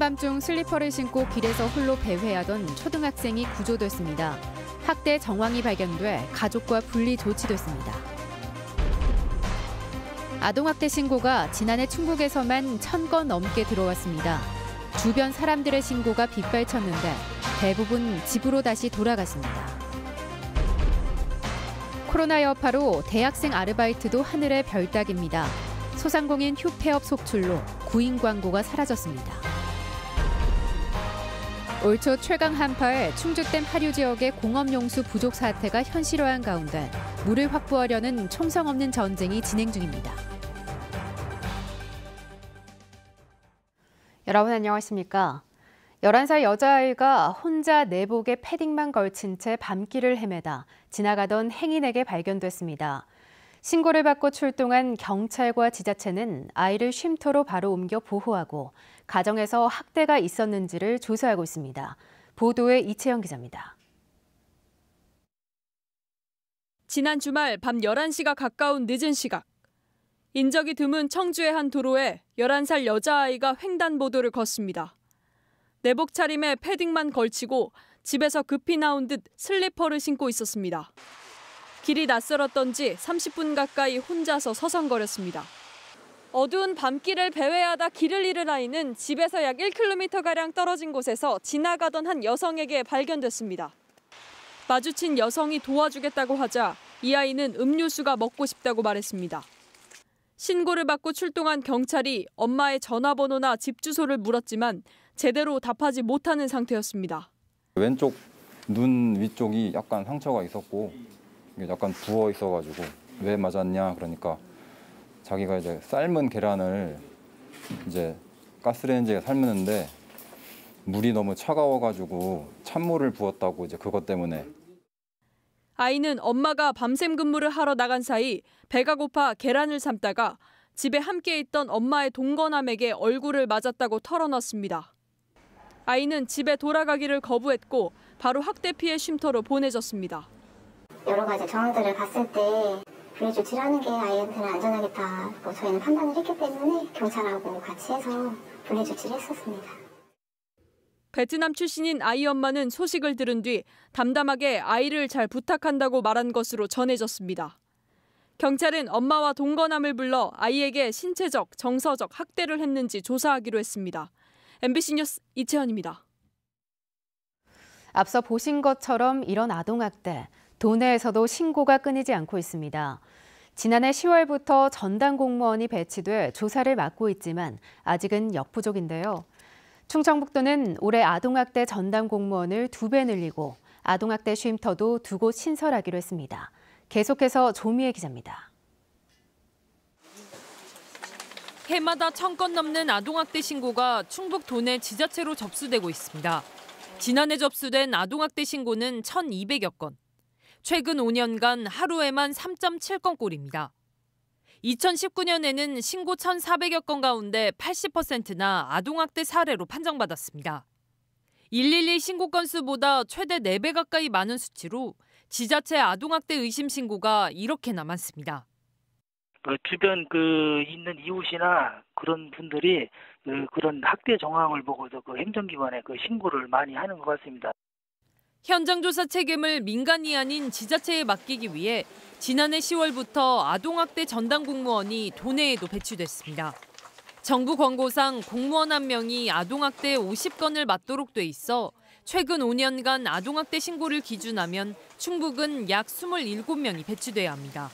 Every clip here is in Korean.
한밤중 슬리퍼를 신고 길에서 홀로 배회하던 초등학생이 구조됐습니다. 학대 정황이 발견돼 가족과 분리 조치됐습니다. 아동학대 신고가 지난해 충북에서만천 건 넘게 들어왔습니다. 주변 사람들의 신고가 빗발쳤는데 대부분 집으로 다시 돌아갔습니다. 코로나 여파로 대학생 아르바이트도 하늘의 별따기입니다. 소상공인 휴폐업 속출로 구인 광고가 사라졌습니다. 올초 최강 한파에 충주댐 하류 지역의 공업용수 부족 사태가 현실화한 가운데 물을 확보하려는 총성 없는 전쟁이 진행 중입니다. 여러분 안녕하십니까? 11살 여자아이가 혼자 내복에 패딩만 걸친 채 밤길을 헤매다 지나가던 행인에게 발견됐습니다. 신고를 받고 출동한 경찰과 지자체는 아이를 쉼터로 바로 옮겨 보호하고 가정에서 학대가 있었는지를 조사하고 있습니다. 보도에 이채영 기자입니다. 지난 주말 밤 11시가 가까운 늦은 시각. 인적이 드문 청주의 한 도로에 11살 여자아이가 횡단보도를 걷습니다. 내복 차림에 패딩만 걸치고 집에서 급히 나온 듯 슬리퍼를 신고 있었습니다. 길이 낯설었던지 30분 가까이 혼자서 서성거렸습니다. 어두운 밤길을 배회하다 길을 잃은 아이는 집에서 약 1km가량 떨어진 곳에서 지나가던 한 여성에게 발견됐습니다. 마주친 여성이 도와주겠다고 하자 이 아이는 음료수가 먹고 싶다고 말했습니다. 신고를 받고 출동한 경찰이 엄마의 전화번호나 집 주소를 물었지만 제대로 답하지 못하는 상태였습니다. 왼쪽 눈 위쪽이 약간 상처가 있었고 약간 부어 있어가지고 왜 맞았냐 그러니까 자기가 이제 삶은 계란을 이제 가스레인지에 삶는데 물이 너무 차가워가지고 찬물을 부었다고 이제 그것 때문에 아이는 엄마가 밤샘 근무를 하러 나간 사이 배가 고파 계란을 삶다가 집에 함께 있던 엄마의 동거남에게 얼굴을 맞았다고 털어놨습니다. 아이는 집에 돌아가기를 거부했고 바로 학대 피해 쉼터로 보내졌습니다. 여러 가지 정황들을 봤을 때 분리조치를 는게 아이한테는 안전하겠다고 저희는 판단을 했기 때문에 경찰하고 같이 해서 분리조치를 했었습니다. 베트남 출신인 아이 엄마는 소식을 들은 뒤 담담하게 아이를 잘 부탁한다고 말한 것으로 전해졌습니다. 경찰은 엄마와 동거남을 불러 아이에게 신체적, 정서적 학대를 했는지 조사하기로 했습니다. MBC 뉴스 이채연입니다. 앞서 보신 것처럼 이런 아동학대, 도내에서도 신고가 끊이지 않고 있습니다. 지난해 10월부터 전담 공무원이 배치돼 조사를 맡고 있지만 아직은 역부족인데요. 충청북도는 올해 아동학대 전담 공무원을 두 배 늘리고 아동학대 쉼터도 두 곳 신설하기로 했습니다. 계속해서 조미애 기자입니다. 해마다 천 건 넘는 아동학대 신고가 충북 도내 지자체로 접수되고 있습니다. 지난해 접수된 아동학대 신고는 1,200여 건. 최근 5년간 하루에만 3.7건 꼴입니다. 2019년에는 신고 1,400여 건 가운데 80%나 아동학대 사례로 판정받았습니다. 112 신고 건수보다 최대 4배 가까이 많은 수치로 지자체 아동학대 의심 신고가 이렇게나 많습니다. 그 주변 그 있는 이웃이나 그런 분들이 그 그런 학대 정황을 보고서 그 행정기관에 그 신고를 많이 하는 것 같습니다. 현장 조사 책임을 민간이 아닌 지자체에 맡기기 위해 지난해 10월부터 아동학대 전담 공무원이 도내에도 배치됐습니다. 정부 권고상 공무원 한 명이 아동학대 50건을 맡도록 돼 있어 최근 5년간 아동학대 신고를 기준하면 충북은 약 27명이 배치돼야 합니다.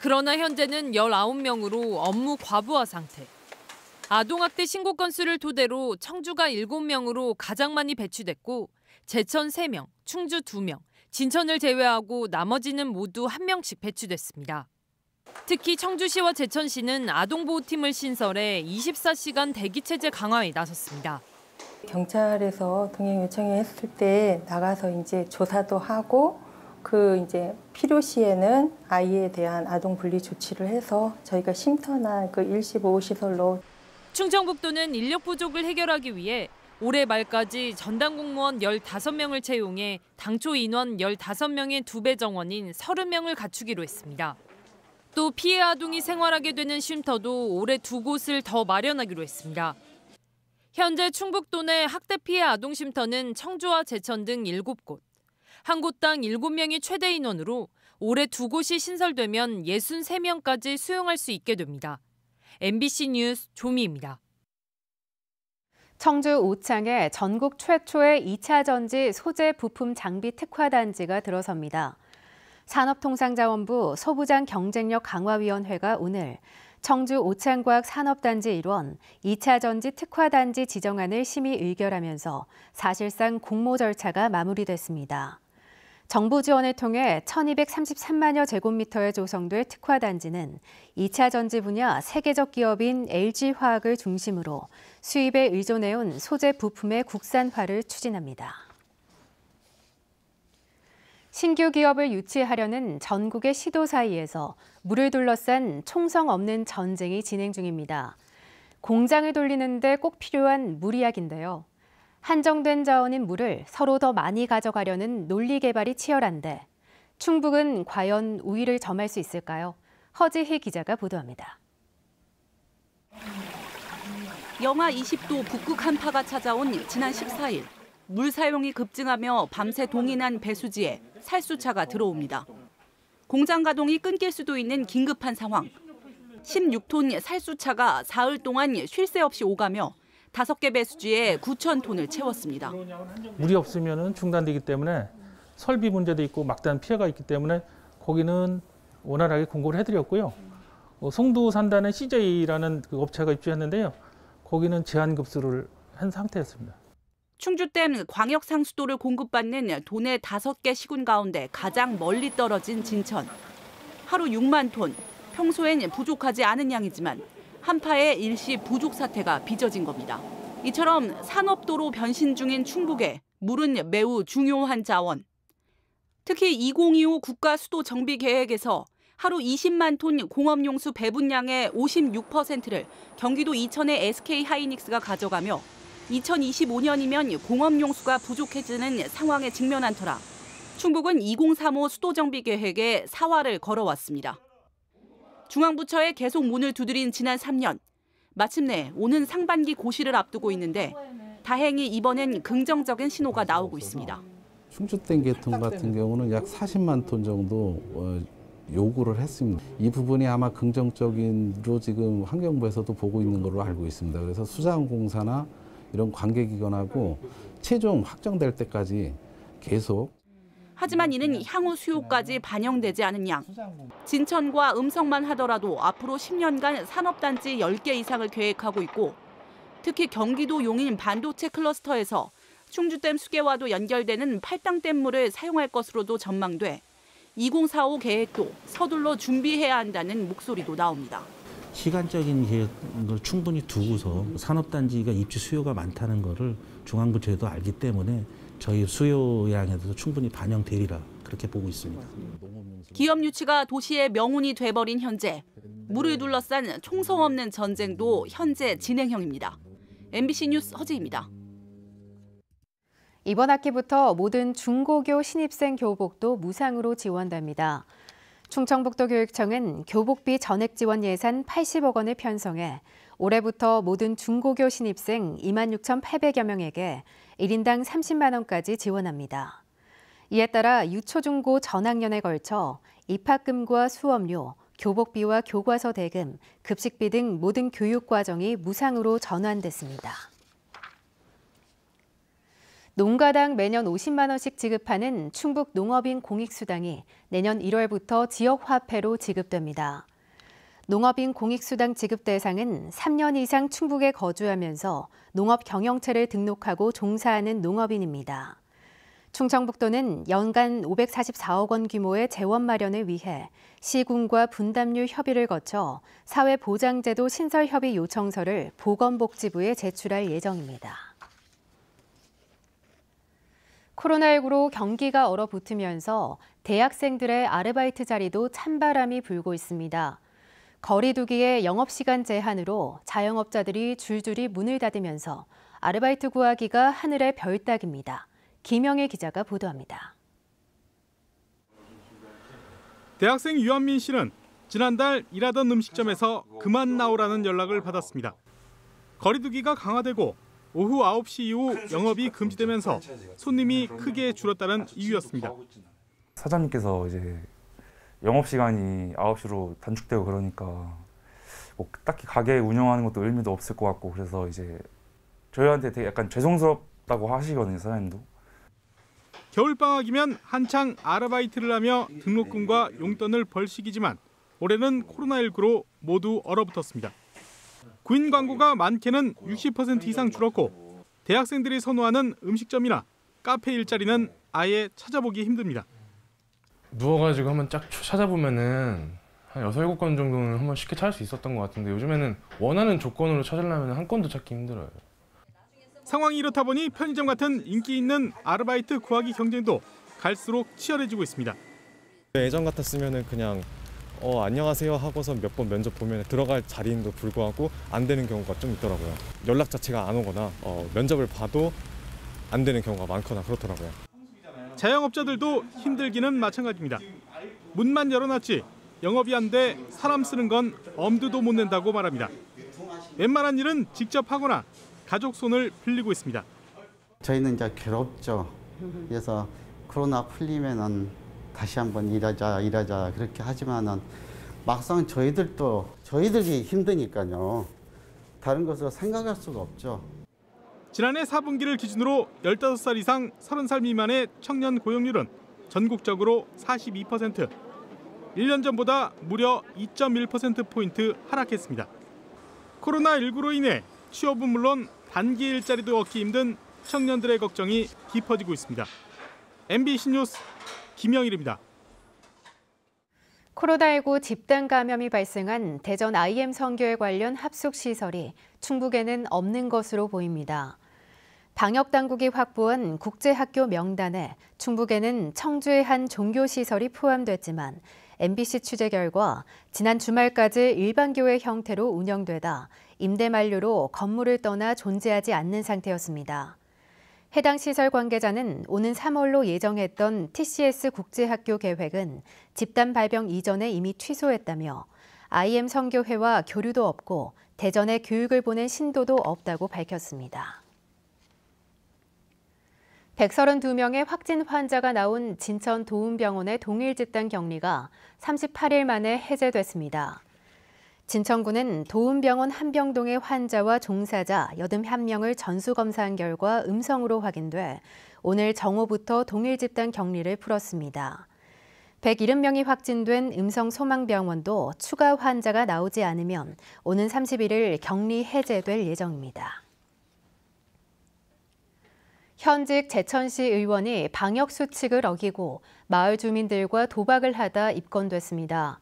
그러나 현재는 19명으로 업무 과부하 상태. 아동학대 신고 건수를 토대로 청주가 7명으로 가장 많이 배치됐고 제천 3명, 충주 2명, 진천을 제외하고 나머지는 모두 1명씩 배치됐습니다. 특히 청주시와 제천시는 아동보호팀을 신설해 24시간 대기체제 강화에 나섰습니다. 경찰에서 동행 요청을 했을 때 나가서 이제 조사도 하고 그 이제 필요시에는 아이에 대한 아동 분리 조치를 해서 저희가 쉼터나 그 일시보호 시설로 충청북도는 인력 부족을 해결하기 위해 올해 말까지 전당 공무원 15명을 채용해 당초 인원 15명의 두 배 정원인 30명을 갖추기로 했습니다. 또 피해 아동이 생활하게 되는 쉼터도 올해 두 곳을 더 마련하기로 했습니다. 현재 충북도 내 학대 피해 아동 쉼터는 청주와 제천 등 7곳, 한 곳당 7명이 최대 인원으로 올해 두 곳이 신설되면 63명까지 수용할 수 있게 됩니다. MBC 뉴스 조미입니다. 청주 오창에 전국 최초의 2차 전지 소재 부품 장비 특화 단지가 들어섭니다. 산업통상자원부 소부장 경쟁력 강화위원회가 오늘 청주 오창과학 산업단지 일원 2차 전지 특화단지 지정안을 심의 의결하면서 사실상 공모 절차가 마무리됐습니다. 정부 지원을 통해 1,233만여 제곱미터에 조성될 특화단지는 2차 전지 분야 세계적 기업인 LG화학을 중심으로 수입에 의존해온 소재 부품의 국산화를 추진합니다. 신규 기업을 유치하려는 전국의 시도 사이에서 물을 둘러싼 총성 없는 전쟁이 진행 중입니다. 공장을 돌리는데 꼭 필요한 물리약인데요 한정된 자원인 물을 서로 더 많이 가져가려는 논리 개발이 치열한데 충북은 과연 우위를 점할 수 있을까요? 허지희 기자가 보도합니다. 영하 20도 북극 한파가 찾아온 지난 14일 물 사용이 급증하며 밤새 동인한 배수지에 살수차가 들어옵니다. 공장 가동이 끊길 수도 있는 긴급한 상황. 16톤 살수차가 사흘 동안 쉴 새 없이 오가며 다섯 개 배수지에 9천 톤을 채웠습니다. 물이 없으면 중단되기 때문에 설비 문제도 있고 막대한 피해가 있기 때문에 거기는 원활하게 공고를 해드렸고요. 어, 송도 산단의 CJ라는 그 업체가 입주했는데요. 거기는 제한 급수를 한 상태였습니다. 충주댐 광역 상수도를 공급받는 도내 다섯 개 시군 가운데 가장 멀리 떨어진 진천. 하루 6만 톤, 평소엔 부족하지 않은 양이지만 한파의 일시 부족 사태가 빚어진 겁니다. 이처럼 산업도로 변신 중인 충북에 물은 매우 중요한 자원. 특히 2025 국가 수도 정비 계획에서 하루 20만 톤 공업용수 배분량의 56%를 경기도 이천의 SK 하이닉스가 가져가며 2025년이면 공업용수가 부족해지는 상황에 직면한 터라 충북은 2035 수도 정비 계획에 사활을 걸어왔습니다. 중앙부처에 계속 문을 두드린 지난 3년. 마침내 오는 상반기 고시를 앞두고 있는데 다행히 이번엔 긍정적인 신호가 나오고 있습니다. 충주댐 개통 같은 경우는 약 40만 톤 정도 어, 요구를 했습니다. 이 부분이 아마 긍정적인로 지금 환경부에서도 보고 있는 걸로 알고 있습니다. 그래서 수자원공사나 이런 관계기관하고 최종 확정될 때까지 계속 하지만 이는 네, 향후 수요까지 반영되지 않은 양. 진천과 음성만 하더라도 앞으로 10년간 산업단지 10개 이상을 계획하고 있고 특히 경기도 용인 반도체 클러스터에서 충주댐 수계와도 연결되는 팔당댐물을 사용할 것으로도 전망돼 2045 계획도 서둘러 준비해야 한다는 목소리도 나옵니다. 시간적인 계획을 충분히 두고서 산업단지가 입주 수요가 많다는 것을 중앙부처에도 알기 때문에 저희 수요량에도 충분히 반영되리라 그렇게 보고 있습니다. 기업 유치가 도시의 명운이 돼버린 현재 물을 둘러싼 총성 없는 전쟁도 현재 진행형입니다. MBC 뉴스 허지입니다. 이번 학기부터 모든 중고교 신입생 교복도 무상으로 지원됩니다. 충청북도 교육청은 교복비 전액 지원 예산 80억 원을 편성해 올해부터 모든 중고교 신입생 2만 6,800여 명에게 1인당 30만 원까지 지원합니다. 이에 따라 유초중고 전학년에 걸쳐 입학금과 수업료, 교복비와 교과서 대금, 급식비 등 모든 교육 과정이 무상으로 전환됐습니다. 농가당 매년 50만 원씩 지급하는 충북 농업인 공익수당이 내년 1월부터 지역 화폐로 지급됩니다. 농업인 공익수당 지급 대상은 3년 이상 충북에 거주하면서 농업 경영체를 등록하고 종사하는 농업인입니다. 충청북도는 연간 544억 원 규모의 재원 마련을 위해 시군과 분담률 협의를 거쳐 사회보장제도 신설협의 요청서를 보건복지부에 제출할 예정입니다. 코로나19로 경기가 얼어붙으면서 대학생들의 아르바이트 자리도 찬바람이 불고 있습니다. 거리두기의 영업시간 제한으로 자영업자들이 줄줄이 문을 닫으면서 아르바이트 구하기가 하늘의 별 따기입니다. 김영애 기자가 보도합니다. 대학생 유한민 씨는 지난달 일하던 음식점에서 그만 나오라는 연락을 받았습니다. 거리두기가 강화되고 오후 9시 이후 영업이 금지되면서 손님이 크게 줄었다는 이유였습니다. 사장님께서 이제 영업 시간이 9시로 단축되고 그러니까 뭐 딱히 가게 운영하는 것도 의미도 없을 것 같고 그래서 이제 저희한테 되게 약간 죄송스럽다고 하시거든요 사장님도 겨울방학이면 한창 아르바이트를 하며 등록금과 용돈을 벌 시기지만 올해는 코로나19로 모두 얼어붙었습니다. 구인 광고가 많게는 60% 이상 줄었고 대학생들이 선호하는 음식점이나 카페 일자리는 아예 찾아보기 힘듭니다. 누워가지고 한번 쫙 찾아보면은 한 여섯 일곱 건 정도는 한번 쉽게 찾을 수 있었던 것 같은데 요즘에는 원하는 조건으로 찾으려면 한 건도 찾기 힘들어요. 상황이 이렇다 보니 편의점 같은 인기 있는 아르바이트 구하기 경쟁도 갈수록 치열해지고 있습니다. 예전 같았으면 그냥 어, 안녕하세요 하고서 몇 번 면접 보면 들어갈 자리인도 불구하고 안 되는 경우가 좀 있더라고요. 연락 자체가 안 오거나 어, 면접을 봐도 안 되는 경우가 많거나 그렇더라고요. 자영업자들도 힘들기는 마찬가지입니다. 문만 열어놨지 영업이 안 돼 사람 쓰는 건 엄두도 못 낸다고 말합니다. 웬만한 일은 직접 하거나 가족 손을 빌리고 있습니다. 저희는 이제 괴롭죠. 그래서 코로나 풀리면은 다시 한번 일하자 일하자 그렇게 하지만은 막상 저희들도 저희들이 힘드니까요. 다른 것으 생각할 수가 없죠. 지난해 4분기를 기준으로 15살 이상 30살 미만의 청년 고용률은 전국적으로 42%, 1년 전보다 무려 2.1%포인트 하락했습니다. 코로나19로 인해 취업은 물론 단기 일자리도 얻기 힘든 청년들의 걱정이 깊어지고 있습니다. MBC 뉴스 김영일입니다. 코로나19 집단 감염이 발생한 대전 IM 선교에 관련 합숙 시설이 충북에는 없는 것으로 보입니다. 방역 당국이 확보한 국제학교 명단에 충북에는 청주의 한 종교시설이 포함됐지만 MBC 취재 결과 지난 주말까지 일반교회 형태로 운영되다 임대 만료로 건물을 떠나 존재하지 않는 상태였습니다. 해당 시설 관계자는 오는 3월로 예정했던 TCS 국제학교 계획은 집단 발병 이전에 이미 취소했다며 IM 성교회와 교류도 없고 대전에 교육을 보낸 신도도 없다고 밝혔습니다. 132명의 확진 환자가 나온 진천 도움병원의 동일 집단 격리가 38일 만에 해제됐습니다. 진천군은 도움병원 한병동의 환자와 종사자 81명을 전수검사한 결과 음성으로 확인돼 오늘 정오부터 동일 집단 격리를 풀었습니다. 170명이 확진된 음성 소망병원도 추가 환자가 나오지 않으면 오는 31일 격리 해제될 예정입니다. 현직 제천시 의원이 방역 수칙을 어기고 마을 주민들과 도박을 하다 입건됐습니다.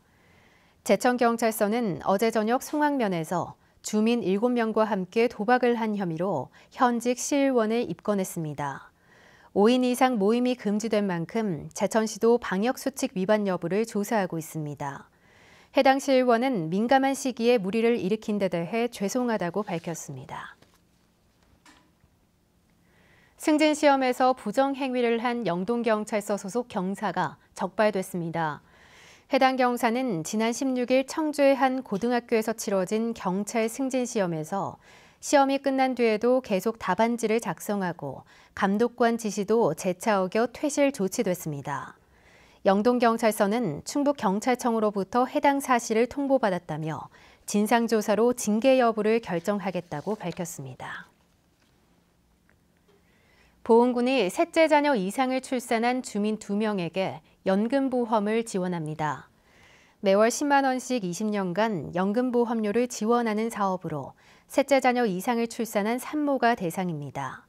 제천경찰서는 어제 저녁 송악면에서 주민 7명과 함께 도박을 한 혐의로 현직 시의원을 입건했습니다. 5인 이상 모임이 금지된 만큼 제천시도 방역수칙 위반 여부를 조사하고 있습니다. 해당 시의원은 민감한 시기에 무리를 일으킨 데 대해 죄송하다고 밝혔습니다. 승진 시험에서 부정 행위를 한 영동경찰서 소속 경사가 적발됐습니다. 해당 경사는 지난 16일 청주의 한 고등학교에서 치러진 경찰 승진 시험에서 시험이 끝난 뒤에도 계속 답안지를 작성하고 감독관 지시도 재차 어겨 퇴실 조치됐습니다. 영동경찰서는 충북경찰청으로부터 해당 사실을 통보받았다며 진상조사로 징계 여부를 결정하겠다고 밝혔습니다. 보훈군이 셋째 자녀 이상을 출산한 주민 2명에게 연금보험을 지원합니다. 매월 10만 원씩 20년간 연금보험료를 지원하는 사업으로 셋째 자녀 이상을 출산한 산모가 대상입니다.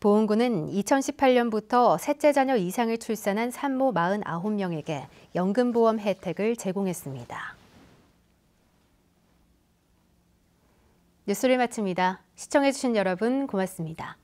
보훈군은 2018년부터 셋째 자녀 이상을 출산한 산모 49명에게 연금보험 혜택을 제공했습니다. 뉴스를 마칩니다. 시청해주신 여러분 고맙습니다.